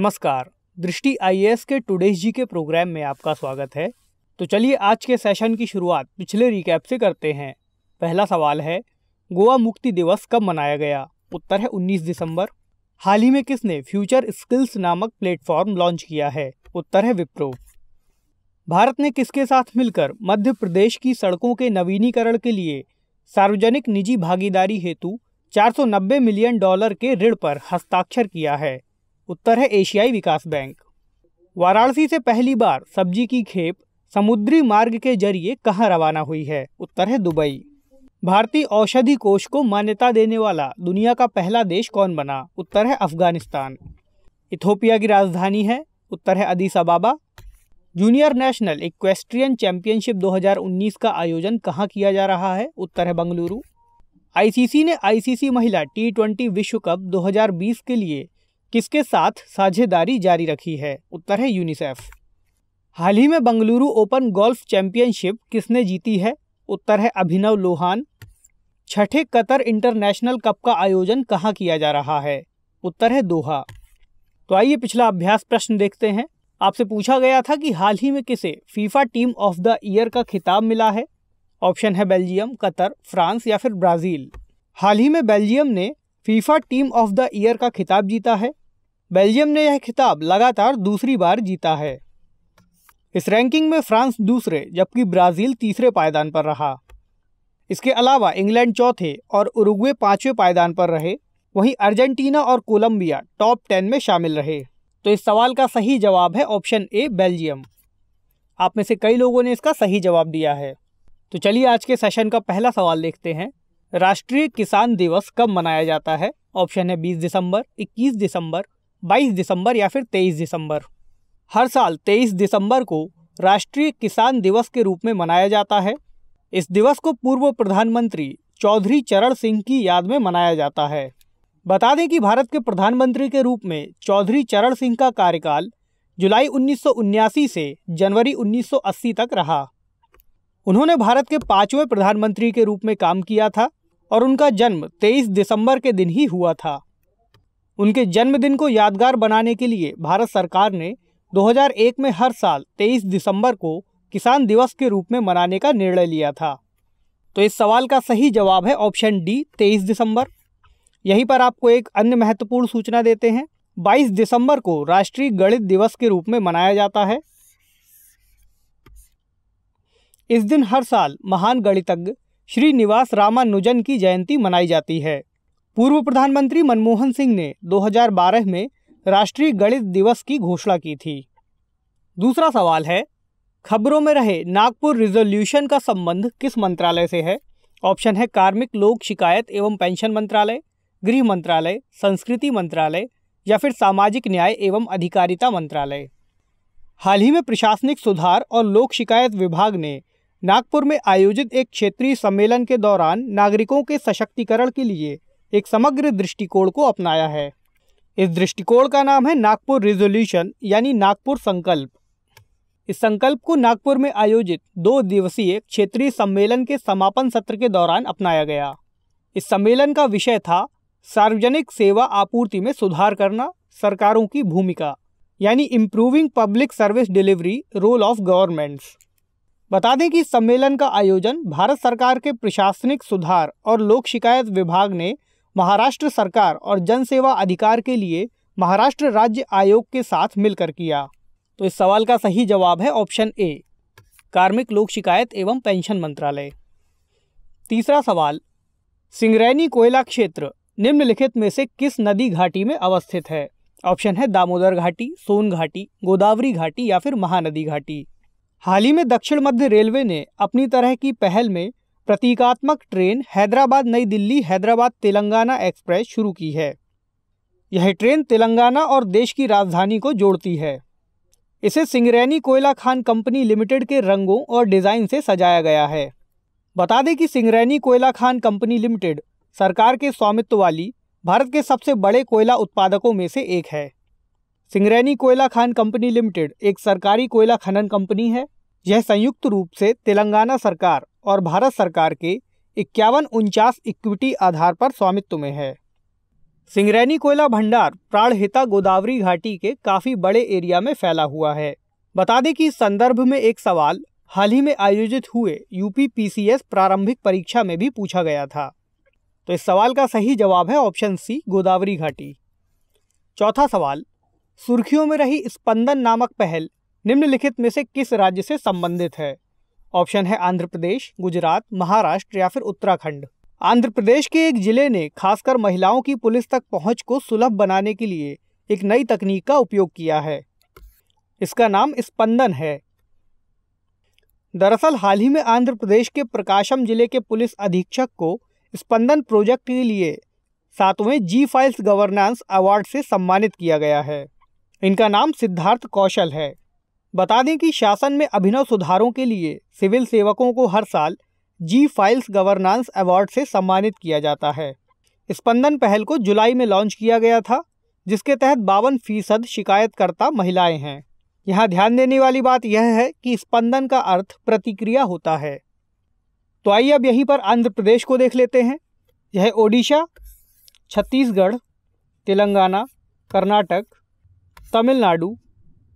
नमस्कार दृष्टि आईएएस के टुडेज जी के प्रोग्राम में आपका स्वागत है तो चलिए आज के सेशन की शुरुआत पिछले रिकैप से करते हैं पहला सवाल है गोवा मुक्ति दिवस कब मनाया गया उत्तर है 19 दिसंबर हाल ही में किसने फ्यूचर स्किल्स नामक प्लेटफॉर्म लॉन्च किया है उत्तर है विप्रो भारत ने किसके साथ मिलकर मध्य प्रदेश की सड़कों के नवीनीकरण के लिए सार्वजनिक निजी भागीदारी हेतु 490 मिलियन डॉलर के ऋण पर हस्ताक्षर किया है उत्तर है एशियाई विकास बैंक वाराणसी से पहली बार सब्जी की खेप समुद्री मार्ग के जरिए कहाँ रवाना हुई है उत्तर है दुबई भारतीय औषधि कोष को मान्यता देने वाला दुनिया का पहला देश कौन बना उत्तर है अफगानिस्तान इथोपिया की राजधानी है उत्तर है Addis Ababa junior national equestrian championship 2019 का आयोजन कहाँ किया जा रहा है उत्तर है बंगलुरु आईसीसी ने आईसीसी महिला टी ट्वेंटी विश्व कप 2020 के लिए किसके साथ साझेदारी जारी रखी है उत्तर है यूनिसेफ हाल ही में बंगलुरु ओपन गोल्फ चैंपियनशिप किसने जीती है उत्तर है अभिनव लोहान छठे कतर इंटरनेशनल कप का आयोजन कहाँ किया जा रहा है उत्तर है दोहा तो आइए पिछला अभ्यास प्रश्न देखते हैं आपसे पूछा गया था कि हाल ही में किसे FIFA team of the year का खिताब मिला है ऑप्शन है बेल्जियम कतर फ्रांस या फिर ब्राज़ील हाल ही में बेल्जियम ने FIFA team of the year का खिताब जीता है बेल्जियम ने यह खिताब लगातार दूसरी बार जीता है इस रैंकिंग में फ्रांस दूसरे जबकि ब्राज़ील तीसरे पायदान पर रहा इसके अलावा इंग्लैंड चौथे और उरुग्वे पाँचवें पायदान पर रहे वहीं अर्जेंटीना और कोलंबिया टॉप टेन में शामिल रहे तो इस सवाल का सही जवाब है ऑप्शन ए बेल्जियम आप में से कई लोगों ने इसका सही जवाब दिया है तो चलिए आज के सेशन का पहला सवाल देखते हैं राष्ट्रीय किसान दिवस कब मनाया जाता है ऑप्शन है 20 दिसंबर 21 दिसंबर 22 दिसंबर या फिर 23 दिसंबर हर साल 23 दिसंबर को राष्ट्रीय किसान दिवस के रूप में मनाया जाता है इस दिवस को पूर्व प्रधानमंत्री चौधरी चरण सिंह की याद में मनाया जाता है बता दें कि भारत के प्रधानमंत्री के रूप में चौधरी चरण सिंह का कार्यकाल जुलाई उन्नीस से जनवरी 1980 तक रहा उन्होंने भारत के पांचवें प्रधानमंत्री के रूप में काम किया था और उनका जन्म 23 दिसंबर के दिन ही हुआ था उनके जन्मदिन को यादगार बनाने के लिए भारत सरकार ने 2001 में हर साल 23 दिसंबर को किसान दिवस के रूप में मनाने का निर्णय लिया था तो इस सवाल का सही जवाब है ऑप्शन डी 23 दिसंबर यहीं पर आपको एक अन्य महत्वपूर्ण सूचना देते हैं 22 दिसंबर को राष्ट्रीय गणित दिवस के रूप में मनाया जाता है इस दिन हर साल महान गणितज्ञ श्री निवास रामानुजन की जयंती मनाई जाती है पूर्व प्रधानमंत्री मनमोहन सिंह ने 2012 में राष्ट्रीय गणित दिवस की घोषणा की थी दूसरा सवाल है खबरों में रहे नागपुर रिजोल्यूशन का संबंध किस मंत्रालय से है ऑप्शन है कार्मिक लोक शिकायत एवं पेंशन मंत्रालय गृह मंत्रालय संस्कृति मंत्रालय या फिर सामाजिक न्याय एवं अधिकारिता मंत्रालय हाल ही में प्रशासनिक सुधार और लोक शिकायत विभाग ने नागपुर में आयोजित एक क्षेत्रीय सम्मेलन के दौरान नागरिकों के सशक्तिकरण के लिए एक समग्र दृष्टिकोण को अपनाया है इस दृष्टिकोण का नाम है नागपुर रिजोल्यूशन यानी नागपुर संकल्प इस संकल्प को नागपुर में आयोजित दो दिवसीय क्षेत्रीय सम्मेलन के समापन सत्र के दौरान अपनाया गया इस सम्मेलन का विषय था सार्वजनिक सेवा आपूर्ति में सुधार करना सरकारों की भूमिका यानी improving public service delivery role of governments बता दें कि सम्मेलन का आयोजन भारत सरकार के प्रशासनिक सुधार और लोक शिकायत विभाग ने महाराष्ट्र सरकार और जन सेवा अधिकार के लिए महाराष्ट्र राज्य आयोग के साथ मिलकर किया तो इस सवाल का सही जवाब है ऑप्शन ए कार्मिक लोक शिकायत एवं पेंशन मंत्रालय तीसरा सवाल सिंगरैनी कोयला क्षेत्र निम्नलिखित में से किस नदी घाटी में अवस्थित है ऑप्शन है दामोदर घाटी सोन घाटी गोदावरी घाटी या फिर महानदी घाटी हाल ही में दक्षिण मध्य रेलवे ने अपनी तरह की पहल में प्रतीकात्मक ट्रेन हैदराबाद नई दिल्ली हैदराबाद तेलंगाना एक्सप्रेस शुरू की है यह ट्रेन तेलंगाना और देश की राजधानी को जोड़ती है इसे सिंगरैनी कोयला खान कंपनी लिमिटेड के रंगों और डिज़ाइन से सजाया गया है बता दें कि सिंगरैनी कोयला खान कंपनी लिमिटेड सरकार के स्वामित्व वाली भारत के सबसे बड़े कोयला उत्पादकों में से एक है सिंगरैनी कोयला खान कंपनी लिमिटेड एक सरकारी कोयला खनन कंपनी है यह संयुक्त रूप से तेलंगाना सरकार और भारत सरकार के इक्यावन उनचास इक्विटी आधार पर स्वामित्व में है सिंगरैनी कोयला भंडार प्राणहिता गोदावरी घाटी के काफ़ी बड़े एरिया में फैला हुआ है बता दें कि इस संदर्भ में एक सवाल हाल ही में आयोजित हुए यूपी पीसीएस प्रारंभिक परीक्षा में भी पूछा गया था तो इस सवाल का सही जवाब है ऑप्शन सी गोदावरी घाटी चौथा सवाल सुर्खियों में रही स्पंदन नामक पहल निम्नलिखित में से किस राज्य से संबंधित है ऑप्शन है आंध्र प्रदेश गुजरात महाराष्ट्र या फिर उत्तराखंड आंध्र प्रदेश के एक जिले ने खासकर महिलाओं की पुलिस तक पहुंच को सुलभ बनाने के लिए एक नई तकनीक का उपयोग किया है इसका नाम स्पंदन है दरअसल हाल ही में आंध्र प्रदेश के प्रकाशम जिले के पुलिस अधीक्षक को स्पंदन प्रोजेक्ट के लिए सातवें जी फाइल्स गवर्नेंस अवार्ड से सम्मानित किया गया है इनका नाम सिद्धार्थ कौशल है बता दें कि शासन में अभिनव सुधारों के लिए सिविल सेवकों को हर साल जी फाइल्स गवर्नेंस अवार्ड से सम्मानित किया जाता है स्पंदन पहल को जुलाई में लॉन्च किया गया था जिसके तहत बावन फीसद शिकायतकर्ता महिलाएं हैं यहाँ ध्यान देने वाली बात यह है कि स्पंदन का अर्थ प्रतिक्रिया होता है तो आइए अब यहीं पर आंध्र प्रदेश को देख लेते हैं यह ओडिशा छत्तीसगढ़ तेलंगाना कर्नाटक तमिलनाडु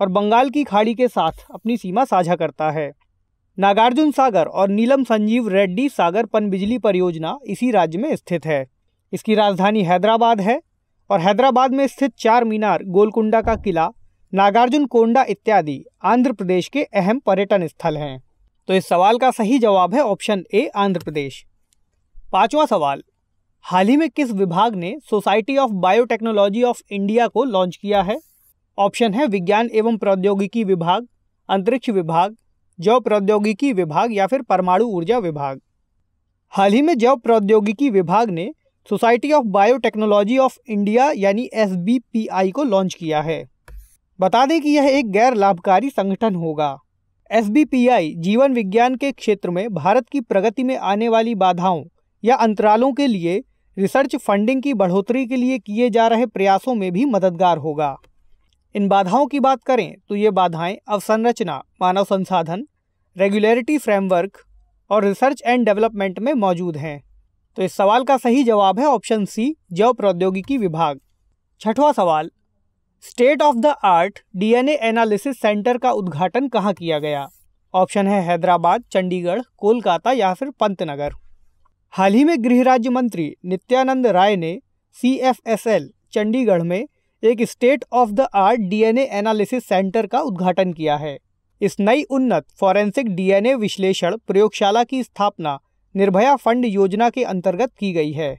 और बंगाल की खाड़ी के साथ अपनी सीमा साझा करता है नागार्जुन सागर और नीलम संजीव रेड्डी सागर पनबिजली परियोजना इसी राज्य में स्थित है इसकी राजधानी हैदराबाद है और हैदराबाद में स्थित चार मीनार गोलकुंडा का किला नागार्जुन कोंडा इत्यादि आंध्र प्रदेश के अहम पर्यटन स्थल हैं तो इस सवाल का सही जवाब है ऑप्शन ए आंध्र प्रदेश पांचवा सवाल हाल ही में किस विभाग ने society of biotechnology of India को लॉन्च किया है ऑप्शन है विज्ञान एवं प्रौद्योगिकी विभाग अंतरिक्ष विभाग जैव प्रौद्योगिकी विभाग या फिर परमाणु ऊर्जा विभाग हाल ही में जैव प्रौद्योगिकी विभाग ने society of biotechnology of India यानी एस को लॉन्च किया है बता दें कि यह एक गैर लाभकारी संगठन होगा एस जीवन विज्ञान के क्षेत्र में भारत की प्रगति में आने वाली बाधाओं या अंतरालों के लिए रिसर्च फंडिंग की बढ़ोतरी के लिए किए जा रहे प्रयासों में भी मददगार होगा इन बाधाओं की बात करें तो ये बाधाएं अवसंरचना मानव संसाधन रेगुलरिटी फ्रेमवर्क और रिसर्च एंड डेवलपमेंट में मौजूद हैं तो इस सवाल का सही जवाब है ऑप्शन सी जैव प्रौद्योगिकी विभाग छठवां सवाल state of the art DNA analysis centre का उद्घाटन कहाँ किया गया ऑप्शन है हैदराबाद चंडीगढ़ कोलकाता या फिर पंतनगर हाल ही में गृह राज्य मंत्री नित्यानंद राय ने सी चंडीगढ़ में एक state of the art DNA analysis centre का उद्घाटन किया है इस नई उन्नत फॉरेंसिक डीएनए विश्लेषण प्रयोगशाला की स्थापना निर्भया फंड योजना के अंतर्गत की गई है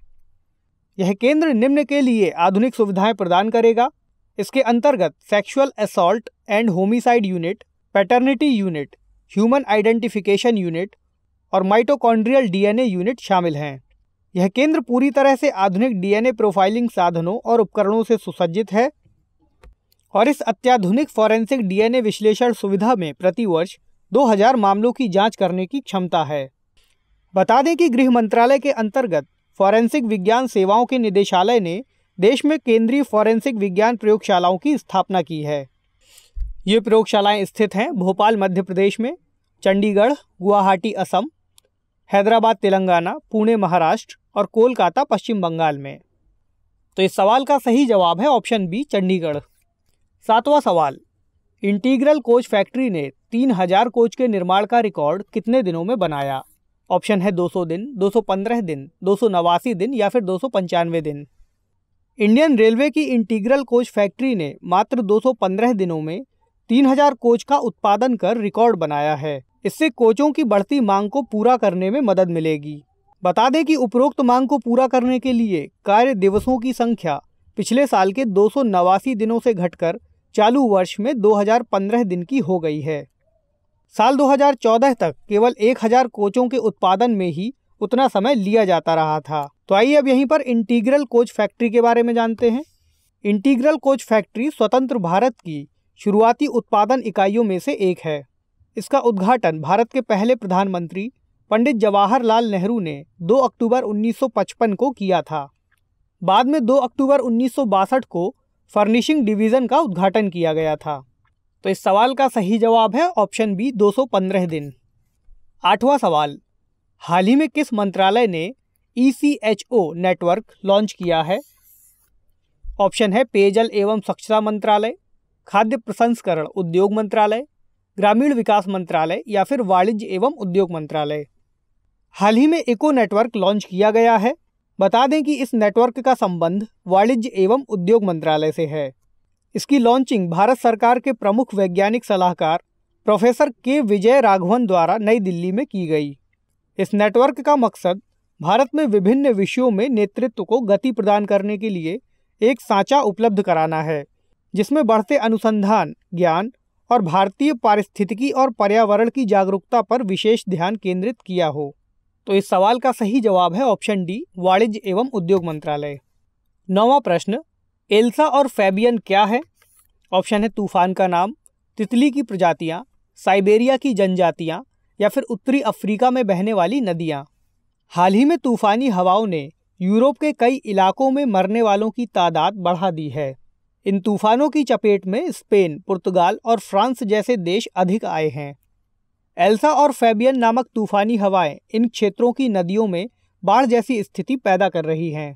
यह केंद्र निम्न के लिए आधुनिक सुविधाएं प्रदान करेगा इसके अंतर्गत sexual assault and homicide unit paternity unit human identification unit और माइटोकॉन्ड्रियल डीएनए यूनिट शामिल हैं यह केंद्र पूरी तरह से आधुनिक डीएनए प्रोफाइलिंग साधनों और उपकरणों से सुसज्जित है और इस अत्याधुनिक फॉरेंसिक डीएनए विश्लेषण सुविधा में प्रतिवर्ष 2000 मामलों की जांच करने की क्षमता है बता दें कि गृह मंत्रालय के अंतर्गत फॉरेंसिक विज्ञान सेवाओं के निदेशालय ने देश में केंद्रीय फॉरेंसिक विज्ञान प्रयोगशालाओं की स्थापना की है ये प्रयोगशालाएं स्थित हैं भोपाल मध्य प्रदेश में चंडीगढ़ गुवाहाटी असम हैदराबाद तेलंगाना पुणे महाराष्ट्र और कोलकाता पश्चिम बंगाल में तो इस सवाल का सही जवाब है ऑप्शन बी चंडीगढ़ सातवां सवाल इंटीग्रल कोच फैक्ट्री ने तीन हजार कोच के निर्माण का रिकॉर्ड कितने दिनों में बनाया ऑप्शन है 200 दिन 215 दिन दो दिन या फिर दो दिन इंडियन रेलवे की इंटीग्रल कोच फैक्ट्री ने मात्र 215 दिनों में 3000 कोच का उत्पादन कर रिकॉर्ड बनाया है इससे कोचों की बढ़ती मांग को पूरा करने में मदद मिलेगी बता दें कि उपरोक्त मांग को पूरा करने के लिए कार्य दिवसों की संख्या पिछले साल के दो दिनों से घटकर चालू वर्ष में 2015 दिन की हो गई है साल 2014 तक केवल 1000 कोचों के उत्पादन में ही उतना समय लिया जाता रहा था तो आइए अब यहीं पर इंटीग्रल कोच फैक्ट्री के बारे में जानते हैं इंटीग्रल कोच फैक्ट्री स्वतंत्र भारत की शुरुआती उत्पादन इकाइयों में से एक है इसका उद्घाटन भारत के पहले प्रधानमंत्री पंडित जवाहरलाल नेहरू ने 2 अक्टूबर 1955 को किया था बाद में 2 अक्टूबर उन्नीस को फर्निशिंग डिवीज़न का उद्घाटन किया गया था तो इस सवाल का सही जवाब है ऑप्शन बी 215 दिन आठवां सवाल हाल ही में किस मंत्रालय ने ई नेटवर्क लॉन्च किया है ऑप्शन है पेयजल एवं स्वच्छता मंत्रालय खाद्य प्रसंस्करण उद्योग मंत्रालय ग्रामीण विकास मंत्रालय या फिर वाणिज्य एवं उद्योग मंत्रालय हाल ही में इको नेटवर्क लॉन्च किया गया है बता दें कि इस नेटवर्क का संबंध वाणिज्य एवं उद्योग मंत्रालय से है इसकी लॉन्चिंग भारत सरकार के प्रमुख वैज्ञानिक सलाहकार प्रोफेसर के विजय राघवन द्वारा नई दिल्ली में की गई इस नेटवर्क का मकसद भारत में विभिन्न विषयों में नेतृत्व को गति प्रदान करने के लिए एक सांचा उपलब्ध कराना है जिसमें बढ़ते अनुसंधान ज्ञान और भारतीय पारिस्थितिकी और पर्यावरण की जागरूकता पर विशेष ध्यान केंद्रित किया हो तो इस सवाल का सही जवाब है ऑप्शन डी वाणिज्य एवं उद्योग मंत्रालय नौवा प्रश्न एल्सा और फैबियन क्या है ऑप्शन है तूफान का नाम तितली की प्रजातियाँ साइबेरिया की जनजातियाँ या फिर उत्तरी अफ्रीका में बहने वाली नदियाँ हाल ही में तूफानी हवाओं ने यूरोप के कई इलाकों में मरने वालों की तादाद बढ़ा दी है इन तूफानों की चपेट में स्पेन पुर्तगाल और फ्रांस जैसे देश अधिक आए हैं एल्सा और फैबियन नामक तूफानी हवाएं इन क्षेत्रों की नदियों में बाढ़ जैसी स्थिति पैदा कर रही हैं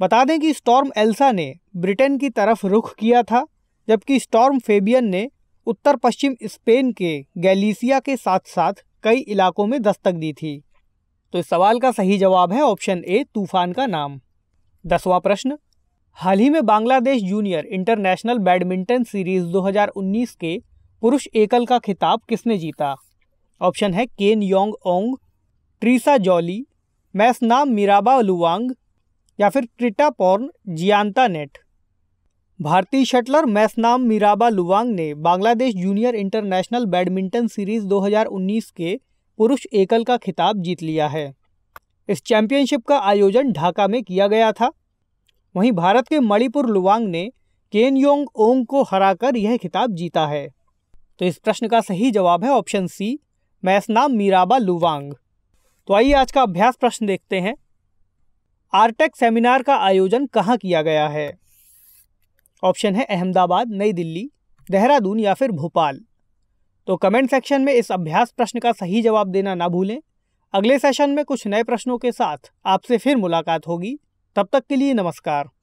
बता दें कि स्टॉर्म एल्सा ने ब्रिटेन की तरफ रुख किया था जबकि स्टॉर्म फेबियन ने उत्तर पश्चिम स्पेन के गैलीसिया के साथ साथ कई इलाकों में दस्तक दी थी तो इस सवाल का सही जवाब है ऑप्शन ए तूफान का नाम दसवां प्रश्न हाल ही में Bangladesh junior international badminton series 2019 के पुरुष एकल का खिताब किसने जीता ऑप्शन है Ken Yong Ong Treesa Jolly Maisnam Meiraba Luwang या फिर ट्रिटा पॉर्न जियांता नेट भारतीय शटलर मैसनाम मीराबा लुवांग ने Bangladesh junior international badminton series 2019 के पुरुष एकल का खिताब जीत लिया है इस चैंपियनशिप का आयोजन ढाका में किया गया था वहीं भारत के मणिपुर लुवांग ने केन योंग ओंग को हराकर यह खिताब जीता है तो इस प्रश्न का सही जवाब है ऑप्शन सी नाम मीराबा लुवांग तो आइए आज का अभ्यास प्रश्न देखते हैं आरटेक सेमिनार का आयोजन कहाँ किया गया है ऑप्शन है अहमदाबाद नई दिल्ली देहरादून या फिर भोपाल तो कमेंट सेक्शन में इस अभ्यास प्रश्न का सही जवाब देना ना भूलें अगले सेशन में कुछ नए प्रश्नों के साथ आपसे फिर मुलाकात होगी तब तक के लिए नमस्कार